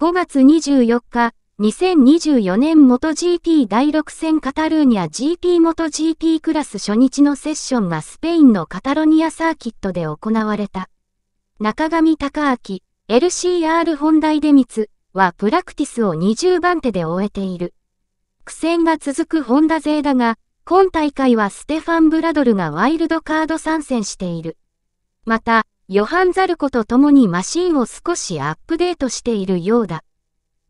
5月24日、2024年元 GP 第6戦カタルーニャ GP 元 GP クラス初日のセッションがスペインのカタロニアサーキットで行われた。中上隆明、LCR 本題で光はプラクティスを20番手で終えている。苦戦が続くホンダ勢だが、今大会はステファン・ブラドルがワイルドカード参戦している。また、ヨハン・ザルコと共にマシンを少しアップデートしているようだ。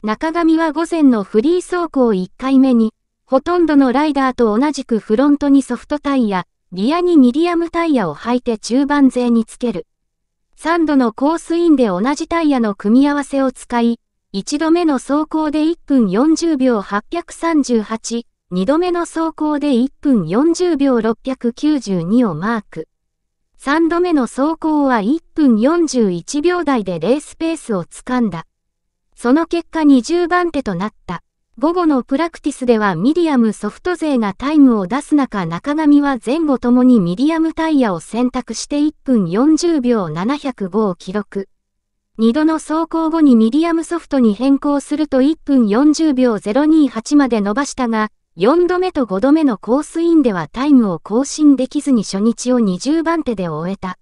中上は午前のフリー走行1回目に、ほとんどのライダーと同じくフロントにソフトタイヤ、リアにミディアムタイヤを履いて中盤勢につける。3度のコースインで同じタイヤの組み合わせを使い、1度目の走行で1分40秒838、2度目の走行で1分40秒692をマーク。3度目の走行は1分41秒台でレースペースをつかんだ。その結果20番手となった。午後のプラクティスではミディアムソフト勢がタイムを出す中中上は前後ともにミディアムタイヤを選択して1分40秒705を記録。2度の走行後にミディアムソフトに変更すると1分40秒028まで伸ばしたが、4度目と5度目のコースインではタイムを更新できずに初日を20番手で終えた。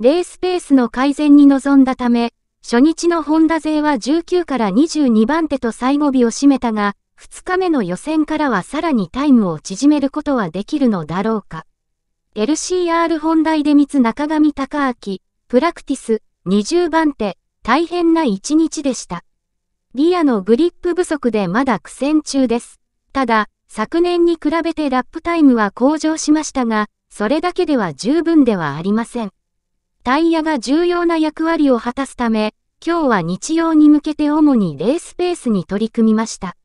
レースペースの改善に臨んだため、初日のホンダ勢は19から22番手と最後尾を締めたが、2日目の予選からはさらにタイムを縮めることはできるのだろうか。LCR 本題で三中上高明、プラクティス、20番手、大変な一日でした。リアのグリップ不足でまだ苦戦中です。ただ、昨年に比べてラップタイムは向上しましたが、それだけでは十分ではありません。タイヤが重要な役割を果たすため、今日は日曜に向けて主にレースペースに取り組みました。